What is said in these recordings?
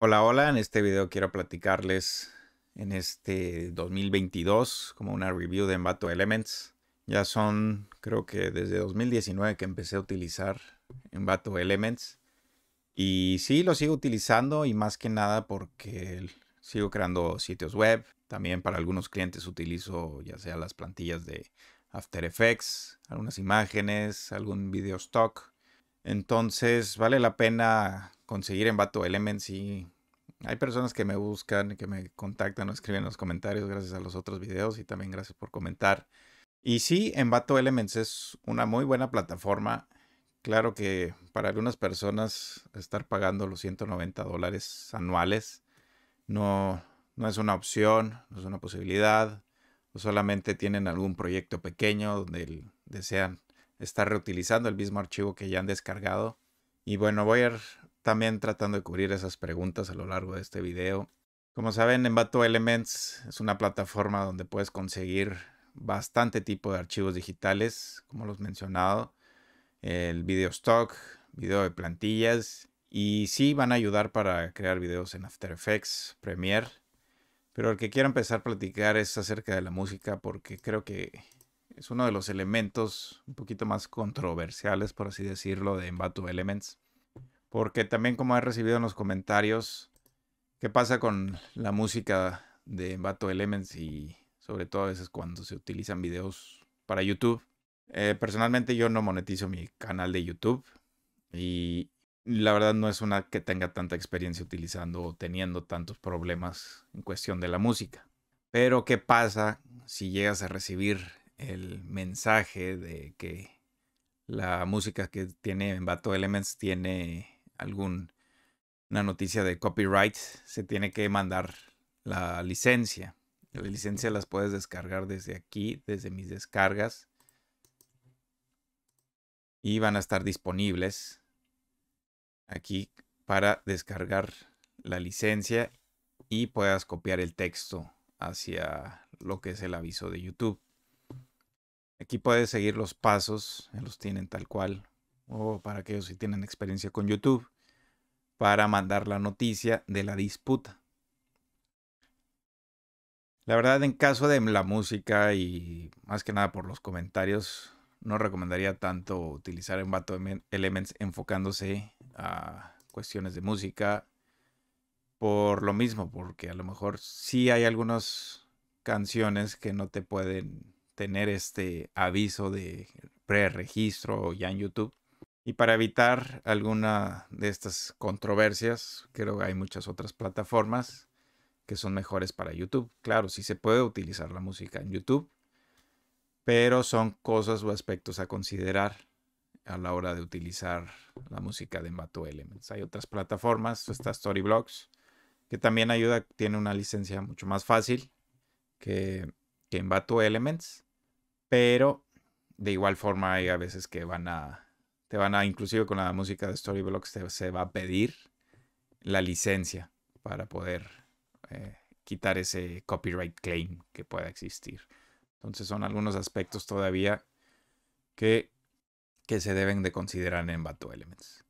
Hola, hola, en este video quiero platicarles en este 2022 como una review de Envato Elements. Ya son, creo que desde 2019 que empecé a utilizar Envato Elements. Y sí, lo sigo utilizando y más que nada porque sigo creando sitios web. También para algunos clientes utilizo ya sea las plantillas de After Effects, algunas imágenes, algún video stock. Entonces vale la pena conseguir en Vato Elements y Hay personas que me buscan, que me contactan o escriben en los comentarios gracias a los otros videos y también gracias por comentar. Y sí, en bato Elements es una muy buena plataforma. Claro que para algunas personas estar pagando los 190 dólares anuales no, no es una opción, no es una posibilidad. O solamente tienen algún proyecto pequeño donde desean estar reutilizando el mismo archivo que ya han descargado. Y bueno, voy a, también tratando de cubrir esas preguntas a lo largo de este video. Como saben, Envato Elements es una plataforma donde puedes conseguir bastante tipo de archivos digitales, como los mencionado, el video stock, video de plantillas, y sí van a ayudar para crear videos en After Effects, Premiere, pero el que quiero empezar a platicar es acerca de la música porque creo que es uno de los elementos un poquito más controversiales, por así decirlo, de Envato Elements porque también como he recibido en los comentarios, ¿qué pasa con la música de Bato Elements y sobre todo a veces cuando se utilizan videos para YouTube? Eh, personalmente yo no monetizo mi canal de YouTube y la verdad no es una que tenga tanta experiencia utilizando o teniendo tantos problemas en cuestión de la música. Pero ¿qué pasa si llegas a recibir el mensaje de que la música que tiene Bato Elements tiene alguna noticia de copyright, se tiene que mandar la licencia. La licencia las puedes descargar desde aquí, desde mis descargas. Y van a estar disponibles aquí para descargar la licencia y puedas copiar el texto hacia lo que es el aviso de YouTube. Aquí puedes seguir los pasos, los tienen tal cual o para aquellos que tienen experiencia con YouTube, para mandar la noticia de la disputa. La verdad, en caso de la música y más que nada por los comentarios, no recomendaría tanto utilizar Envato Elements enfocándose a cuestiones de música por lo mismo, porque a lo mejor sí hay algunas canciones que no te pueden tener este aviso de preregistro ya en YouTube. Y para evitar alguna de estas controversias, creo que hay muchas otras plataformas que son mejores para YouTube. Claro, sí se puede utilizar la música en YouTube, pero son cosas o aspectos a considerar a la hora de utilizar la música de Mato Elements. Hay otras plataformas, está Storyblocks, que también ayuda, tiene una licencia mucho más fácil que, que en Elements, pero de igual forma hay a veces que van a te van a, inclusive con la música de Storyblocks, se va a pedir la licencia para poder eh, quitar ese copyright claim que pueda existir. Entonces son algunos aspectos todavía que, que se deben de considerar en Bato Elements.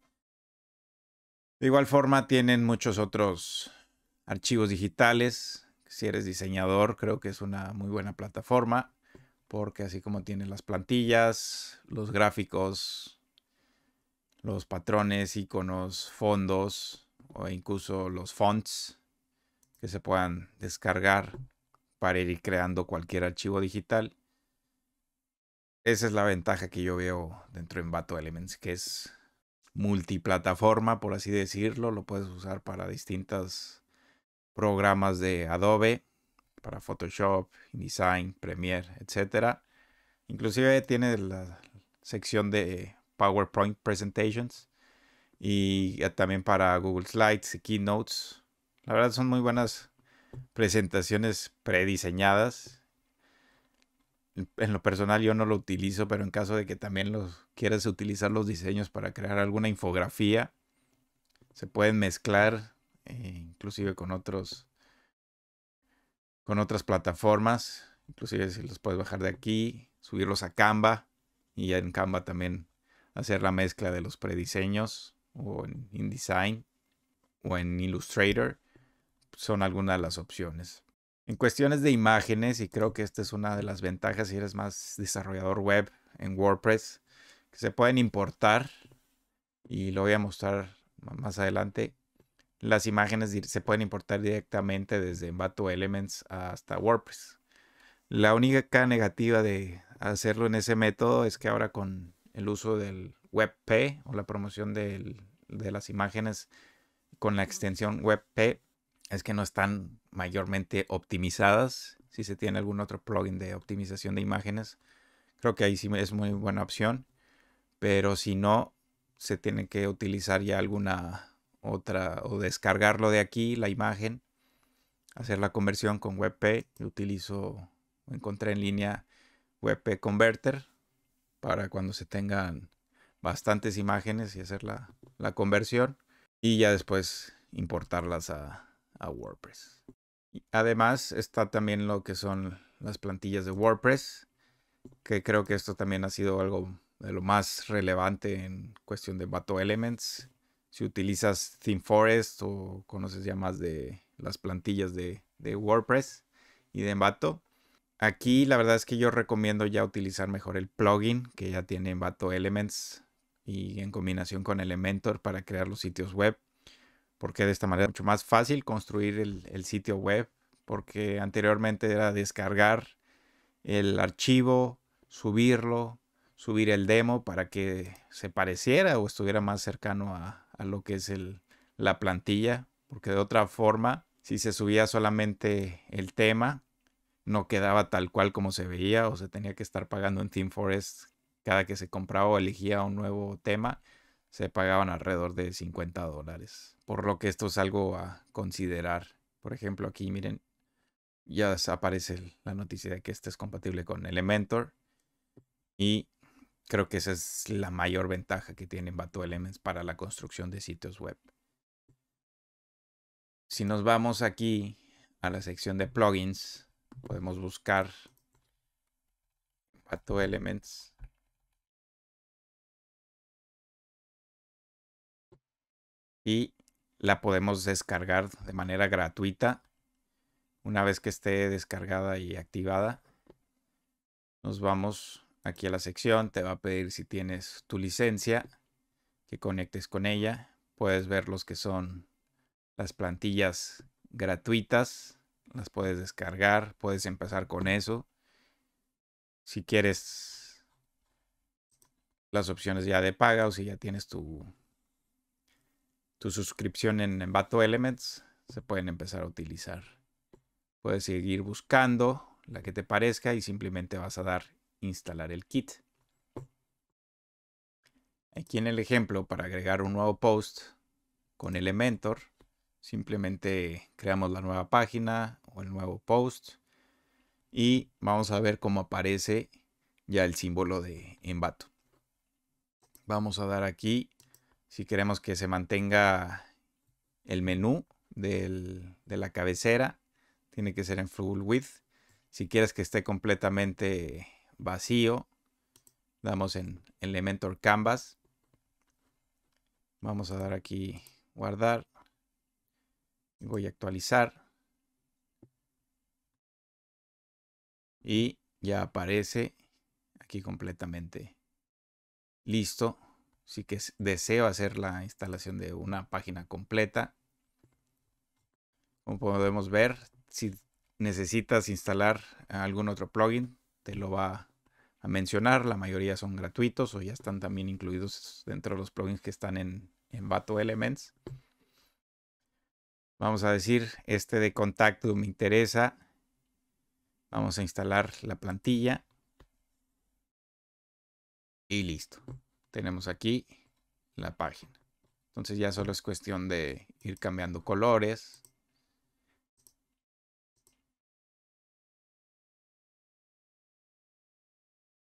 De igual forma tienen muchos otros archivos digitales. Si eres diseñador, creo que es una muy buena plataforma porque así como tienen las plantillas, los gráficos, los patrones, iconos, fondos o incluso los fonts que se puedan descargar para ir creando cualquier archivo digital. Esa es la ventaja que yo veo dentro de Envato Elements, que es multiplataforma, por así decirlo. Lo puedes usar para distintos programas de Adobe, para Photoshop, InDesign, Premiere, etc. Inclusive tiene la sección de PowerPoint presentations y eh, también para Google Slides y Keynotes. La verdad son muy buenas presentaciones prediseñadas. En lo personal yo no lo utilizo, pero en caso de que también quieras utilizar los diseños para crear alguna infografía, se pueden mezclar eh, inclusive con otros con otras plataformas, inclusive si los puedes bajar de aquí, subirlos a Canva y en Canva también hacer la mezcla de los prediseños o en InDesign o en Illustrator son algunas de las opciones. En cuestiones de imágenes, y creo que esta es una de las ventajas si eres más desarrollador web en WordPress, que se pueden importar, y lo voy a mostrar más adelante, las imágenes se pueden importar directamente desde Envato Elements hasta WordPress. La única negativa de hacerlo en ese método es que ahora con el uso del WebP o la promoción de las imágenes con la extensión WebP es que no están mayormente optimizadas. Si se tiene algún otro plugin de optimización de imágenes, creo que ahí sí es muy buena opción. Pero si no, se tiene que utilizar ya alguna otra o descargarlo de aquí, la imagen, hacer la conversión con WebP. utilizo, encontré en línea WebP Converter, para cuando se tengan bastantes imágenes y hacer la, conversión y ya después importarlas a, WordPress. además está también lo que son las plantillas de WordPress, que creo que esto también ha sido algo de lo más relevante en cuestión de Bato Elements. Si utilizas ThemeForest o conoces ya más de las plantillas de, WordPress y de Envato, Aquí la verdad es que yo recomiendo ya utilizar mejor el plugin que ya tiene Envato Elements y en combinación con Elementor para crear los sitios web, porque de esta manera es mucho más fácil construir el, sitio web, porque anteriormente era descargar el archivo, subirlo, subir el demo para que se pareciera o estuviera más cercano a, lo que es la plantilla, porque de otra forma, si se subía solamente el tema, no quedaba tal cual como se veía o se tenía que estar pagando en Team cada que se compraba o elegía un nuevo tema, se pagaban alrededor de 50 dólares. Por lo que esto es algo a considerar. Por ejemplo, aquí miren, ya aparece la noticia de que este es compatible con Elementor. Y creo que esa es la mayor ventaja que tiene Bato Elements para la construcción de sitios web. Si nos vamos aquí a la sección de plugins, Podemos buscar Pato Elements. Y la podemos descargar de manera gratuita. Una vez que esté descargada y activada, nos vamos aquí a la sección. Te va a pedir si tienes tu licencia, que conectes con ella. Puedes ver los que son las plantillas gratuitas las puedes descargar, puedes empezar con eso. Si quieres las opciones ya de paga o si ya tienes tu, tu suscripción en, Envato Elements, se pueden empezar a utilizar. Puedes seguir buscando la que te parezca y simplemente vas a dar instalar el kit. Aquí en el ejemplo, para agregar un nuevo post con Elementor, Simplemente creamos la nueva página o el nuevo post y vamos a ver cómo aparece ya el símbolo de embato. Vamos a dar aquí si queremos que se mantenga el menú de la cabecera. Tiene que ser en full width. Si quieres que esté completamente vacío, damos en Elementor Canvas. Vamos a dar aquí guardar. Voy a actualizar. Y ya aparece aquí completamente listo. Si que deseo hacer la instalación de una página completa. Como podemos ver, si necesitas instalar algún otro plugin, te lo va a mencionar. La mayoría son gratuitos o ya están también incluidos dentro de los plugins que están en, en Bato Elements. Vamos a decir, este de contacto me interesa. Vamos a instalar la plantilla. Y listo. Tenemos aquí la página. Entonces ya solo es cuestión de ir cambiando colores.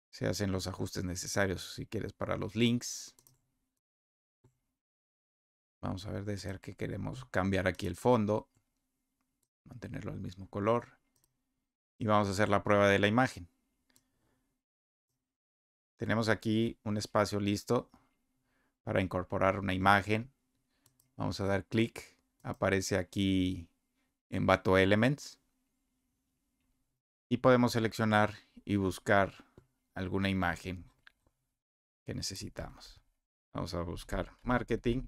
Se hacen los ajustes necesarios si quieres para los links. Vamos a ver de ser que queremos cambiar aquí el fondo. Mantenerlo al mismo color. Y vamos a hacer la prueba de la imagen. Tenemos aquí un espacio listo para incorporar una imagen. Vamos a dar clic. Aparece aquí en Bato Elements. Y podemos seleccionar y buscar alguna imagen que necesitamos. Vamos a buscar marketing.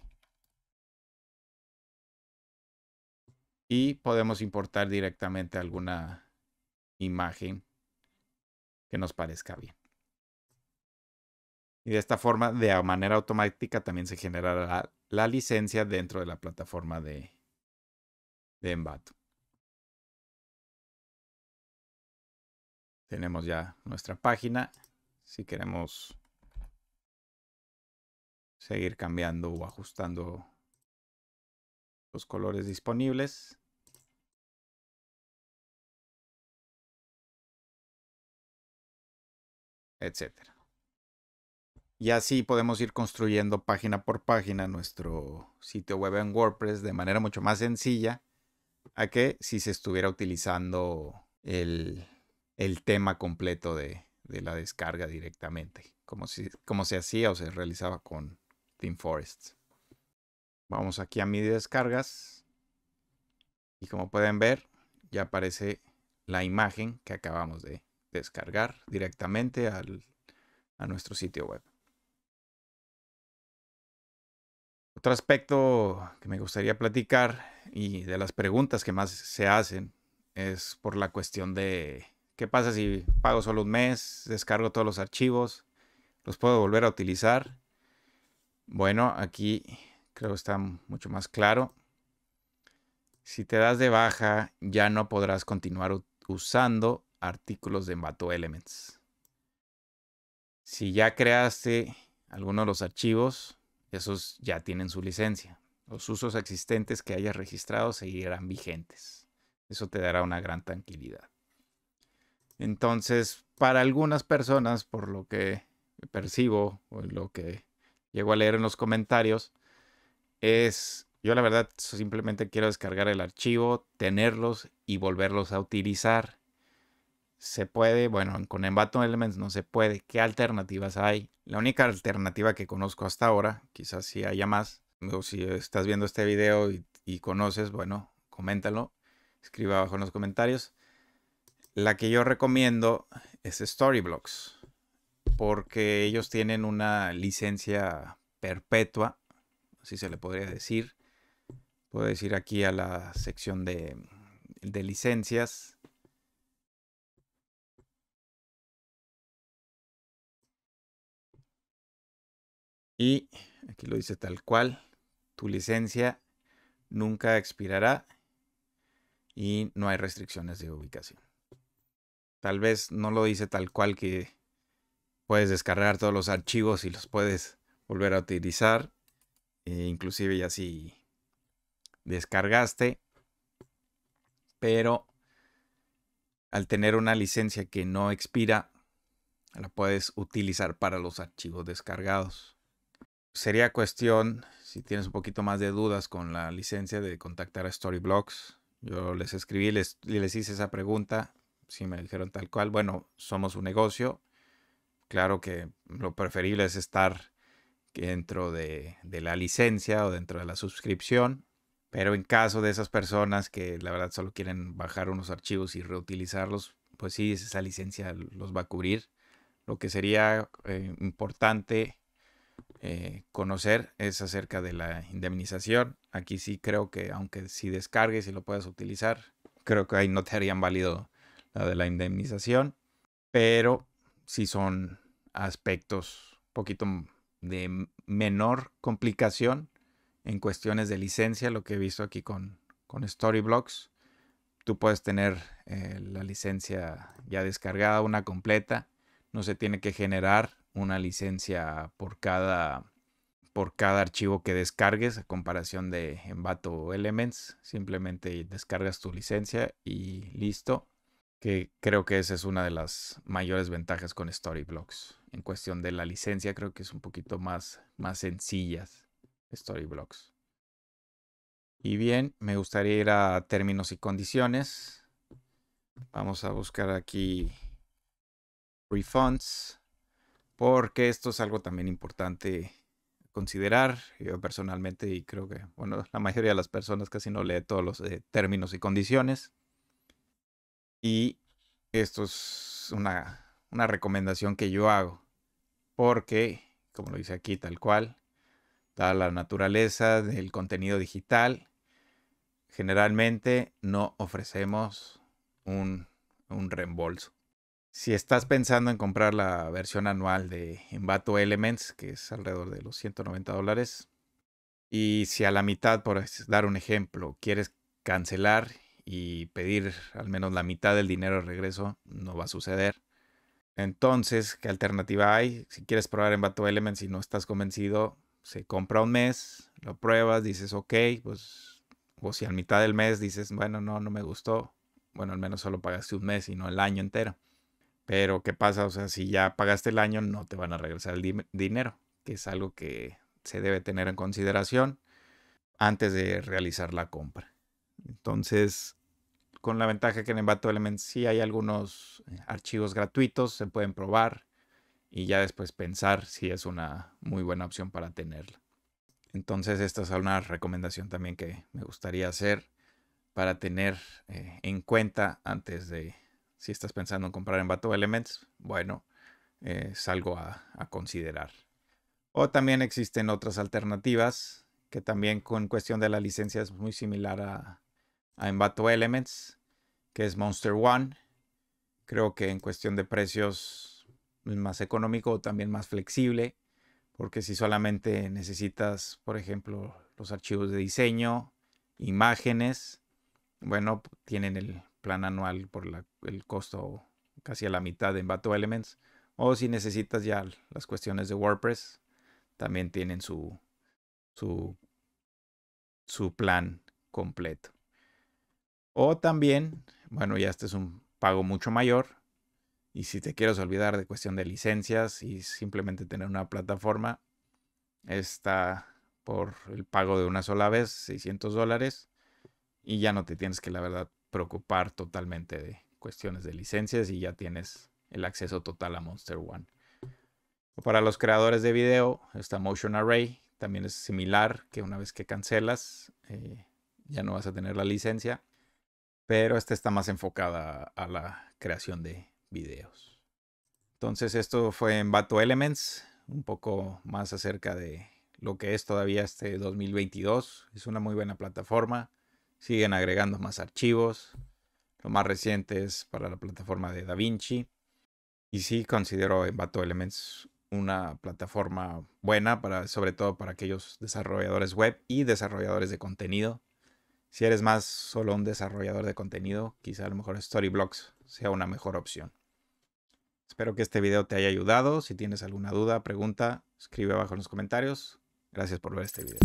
y podemos importar directamente alguna imagen que nos parezca bien. Y de esta forma, de manera automática, también se generará la, licencia dentro de la plataforma de, de Envato. Tenemos ya nuestra página. Si queremos seguir cambiando o ajustando los colores disponibles. Etcétera. Y así podemos ir construyendo página por página nuestro sitio web en WordPress de manera mucho más sencilla a que si se estuviera utilizando el, tema completo de, la descarga directamente, como, se hacía o se realizaba con Forest. Vamos aquí a mi descargas. Y como pueden ver, ya aparece la imagen que acabamos de descargar directamente a nuestro sitio web. Otro aspecto que me gustaría platicar y de las preguntas que más se hacen es por la cuestión de qué pasa si pago solo un mes, descargo todos los archivos, los puedo volver a utilizar. Bueno, aquí Creo que está mucho más claro. Si te das de baja, ya no podrás continuar usando artículos de Envato Elements. Si ya creaste alguno de los archivos, esos ya tienen su licencia. Los usos existentes que hayas registrado seguirán vigentes. Eso te dará una gran tranquilidad. Entonces, para algunas personas, por lo que percibo o lo que llego a leer en los comentarios, es, yo la verdad simplemente quiero descargar el archivo, tenerlos y volverlos a utilizar. Se puede, bueno, con Envato Elements no se puede. ¿Qué alternativas hay? La única alternativa que conozco hasta ahora, quizás si haya más, o si estás viendo este video y, y conoces, bueno, coméntalo, escribe abajo en los comentarios. La que yo recomiendo es Storyblocks, porque ellos tienen una licencia perpetua así se le podría decir. Puedes ir aquí a la sección de, de licencias. Y aquí lo dice tal cual, tu licencia nunca expirará y no hay restricciones de ubicación. Tal vez no lo dice tal cual que puedes descargar todos los archivos y los puedes volver a utilizar. Eh, inclusive ya si descargaste. Pero al tener una licencia que no expira, la puedes utilizar para los archivos descargados. Sería cuestión, si tienes un poquito más de dudas con la licencia, de contactar a Storyblocks. Yo les escribí, les, les hice esa pregunta, si me dijeron tal cual, bueno, somos un negocio. Claro que lo preferible es estar dentro de, la licencia o dentro de la suscripción. Pero en caso de esas personas que la verdad solo quieren bajar unos archivos y reutilizarlos, pues sí, esa licencia los va a cubrir. Lo que sería eh, importante eh, conocer es acerca de la indemnización. Aquí sí creo que aunque si descargues y lo puedas utilizar, creo que ahí no te harían válido la de la indemnización. Pero sí son aspectos un poquito de menor complicación en cuestiones de licencia, lo que he visto aquí con, Storyblocks. Tú puedes tener eh, la licencia ya descargada, una completa. No se tiene que generar una licencia por cada, por cada archivo que descargues, a comparación de Envato Elements. Simplemente descargas tu licencia y listo. Que creo que esa es una de las mayores ventajas con Storyblocks en cuestión de la licencia, creo que es un poquito más, más sencillas Storyblocks. Y bien, me gustaría ir a términos y condiciones. Vamos a buscar aquí refunds, porque esto es algo también importante considerar. Yo personalmente, y creo que, bueno, la mayoría de las personas casi no lee todos los eh, términos y condiciones. Y esto es una recomendación que yo hago porque, como lo dice aquí tal cual, da la naturaleza del contenido digital, generalmente no ofrecemos un, un reembolso. Si estás pensando en comprar la versión anual de Envato Elements, que es alrededor de los 190 dólares, y si a la mitad, por dar un ejemplo, quieres cancelar y pedir al menos la mitad del dinero de regreso, no va a suceder. Entonces, ¿qué alternativa hay? Si quieres probar en Bato Elements y no estás convencido, se compra un mes, lo pruebas, dices, ok, pues, o si a mitad del mes dices, bueno, no, no me gustó, bueno, al menos solo pagaste un mes y no el año entero. Pero, ¿qué pasa? O sea, si ya pagaste el año, no te van a regresar el dinero, que es algo que se debe tener en consideración antes de realizar la compra. Entonces, con la ventaja que en Envato Elements sí hay algunos eh, archivos gratuitos, se pueden probar y ya después pensar si es una muy buena opción para tenerla. Entonces esta es una recomendación también que me gustaría hacer para tener eh, en cuenta antes de si estás pensando en comprar en Elements, bueno, eh, es algo a, considerar. O también existen otras alternativas que también con cuestión de la licencia es muy similar a, a Envato Elements, que es Monster One. Creo que en cuestión de precios es pues, más económico, también más flexible, porque si solamente necesitas, por ejemplo, los archivos de diseño, imágenes, bueno, tienen el plan anual por el costo casi a la mitad de Envato Elements. O si necesitas ya las cuestiones de WordPress, también tienen su, su, su plan completo. O también, bueno, ya este es un pago mucho mayor. Y si te quieres olvidar de cuestión de licencias y simplemente tener una plataforma, está por el pago de una sola vez, 600 dólares. Y ya no te tienes que, la verdad, preocupar totalmente de cuestiones de licencias y ya tienes el acceso total a Monster One. Para los creadores de video, está Motion Array. También es similar que una vez que cancelas, eh, ya no vas a tener la licencia pero esta está más enfocada a la creación de videos. Entonces esto fue en Bato Elements, un poco más acerca de lo que es todavía este 2022. Es una muy buena plataforma, siguen agregando más archivos, lo más reciente es para la plataforma de DaVinci. Y sí, considero Envato Elements una plataforma buena, para, sobre todo para aquellos desarrolladores web y desarrolladores de contenido si eres más solo un desarrollador de contenido, quizá a lo mejor Storyblocks sea una mejor opción. Espero que este video te haya ayudado. Si tienes alguna duda, pregunta, escribe abajo en los comentarios. Gracias por ver este video.